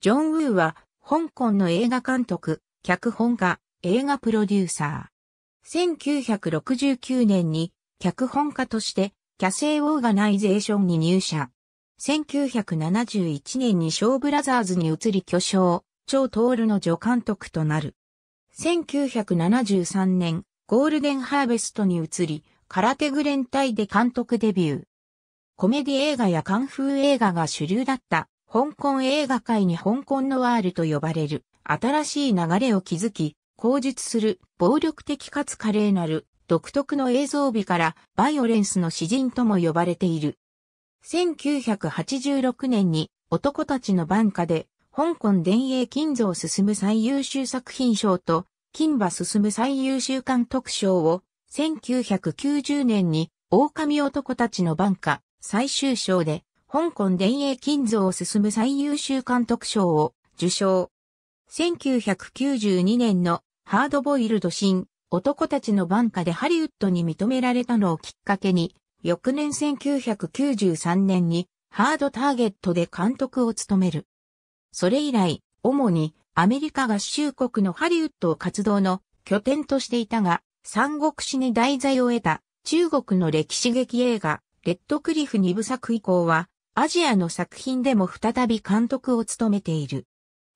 ジョン・ウーは、香港の映画監督、脚本家、映画プロデューサー。1969年に、脚本家として、キャセイ・オーガナイゼーションに入社。1971年にショーブラザーズに移り巨匠、超トールの助監督となる。1973年、ゴールデンハーベストに移り、空手グレン隊で監督デビュー。コメディ映画やカンフー映画が主流だった香港映画界に香港のワールと呼ばれる新しい流れを築き、口述する暴力的かつ華麗なる独特の映像美からバイオレンスの詩人とも呼ばれている。1986年に男たちの晩歌で香港伝影金蔵進む最優秀作品賞と金馬進む最優秀監督賞を1990年に狼男たちの晩歌最終章で香港電影金像進む最優秀監督賞を受賞。1992年のハードボイルド新男たちの番下でハリウッドに認められたのをきっかけに、翌年1993年にハードターゲットで監督を務める。それ以来、主にアメリカ合衆国のハリウッドを活動の拠点としていたが、三国史に題材を得た中国の歴史劇映画、レッドクリフ二部作以降は、アジアの作品でも再び監督を務めている。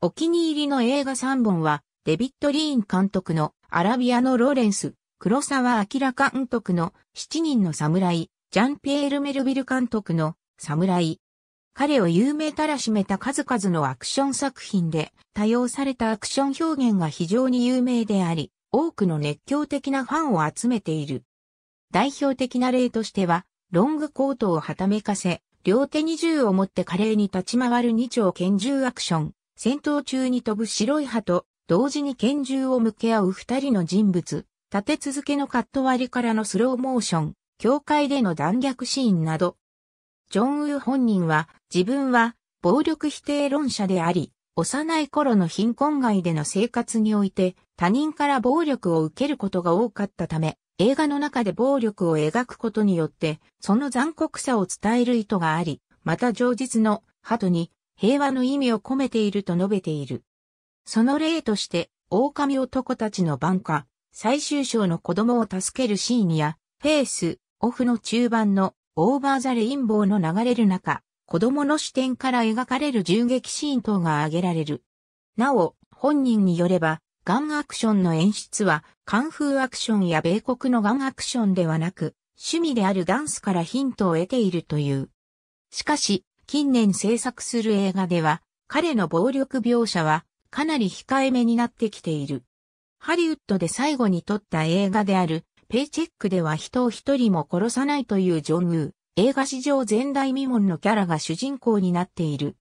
お気に入りの映画3本は、デビッド・リーン監督のアラビアのローレンス、黒沢明監督の7人の侍、ジャンピエール・メルビル監督の侍。彼を有名たらしめた数々のアクション作品で、多用されたアクション表現が非常に有名であり、多くの熱狂的なファンを集めている。代表的な例としては、ロングコートをはためかせ、両手に銃を持って華麗に立ち回る二丁拳銃アクション。戦闘中に飛ぶ白い歯と同時に拳銃を向け合う二人の人物。立て続けのカット割りからのスローモーション。教会での弾虐シーンなど。ジョン・ウー本人は自分は暴力否定論者であり、幼い頃の貧困街での生活において他人から暴力を受けることが多かったため、映画の中で暴力を描くことによって、その残酷さを伝える意図があり、また上述の鳩に平和の意味を込めていると述べている。その例として、狼男たちの晩夏、最終章の子供を助けるシーンや、フェース、オフの中盤のオーバーザレインボーの流れる中、子供の視点から描かれる銃撃シーン等が挙げられる。なお、本人によれば、ガンアクションの演出は、カンフーアクションや米国のガンアクションではなく、趣味であるダンスからヒントを得ているという。しかし、近年制作する映画では、彼の暴力描写は、かなり控えめになってきている。ハリウッドで最後に撮った映画である、ペイチェックでは人を一人も殺さないというジョングー、映画史上前代未聞のキャラが主人公になっている。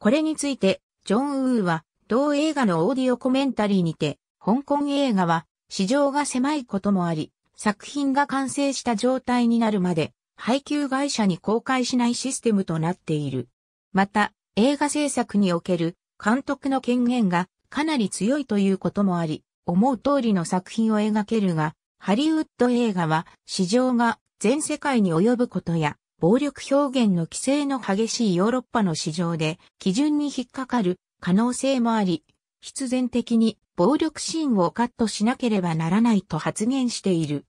これについて、ジョン・ウーは、同映画のオーディオコメンタリーにて、香港映画は市場が狭いこともあり、作品が完成した状態になるまで配給会社に公開しないシステムとなっている。また、映画制作における監督の権限がかなり強いということもあり、思う通りの作品を描けるが、ハリウッド映画は市場が全世界に及ぶことや、暴力表現の規制の激しいヨーロッパの市場で基準に引っかかる可能性もあり、必然的に暴力シーンをカットしなければならないと発言している。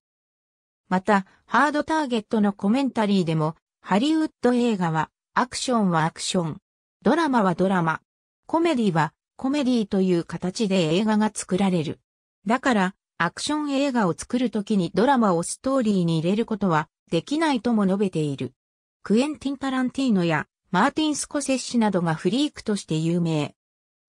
また、ハードターゲットのコメンタリーでも、ハリウッド映画は、アクションはアクション、ドラマはドラマ、コメディはコメディという形で映画が作られる。だから、アクション映画を作るときにドラマをストーリーに入れることはできないとも述べている。クエンティン・タランティーノやマーティン・スコセッシなどがフリークとして有名。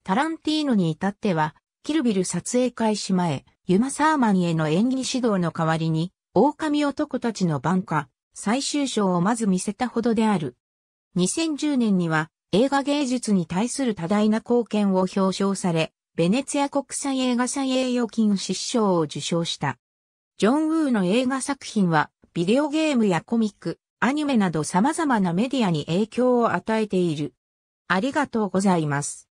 タランティーノに至っては、キルビル撮影開始前、ユマ・サーマンへの演技指導の代わりに、狼男たちの晩歌、最終章をまず見せたほどである。2010年には、映画芸術に対する多大な貢献を表彰され、ベネツィア国際映画祭栄誉金失賞を受賞した。ジョン・ウーの映画作品は、ビデオゲームやコミック、アニメなど様々なメディアに影響を与えている。ありがとうございます。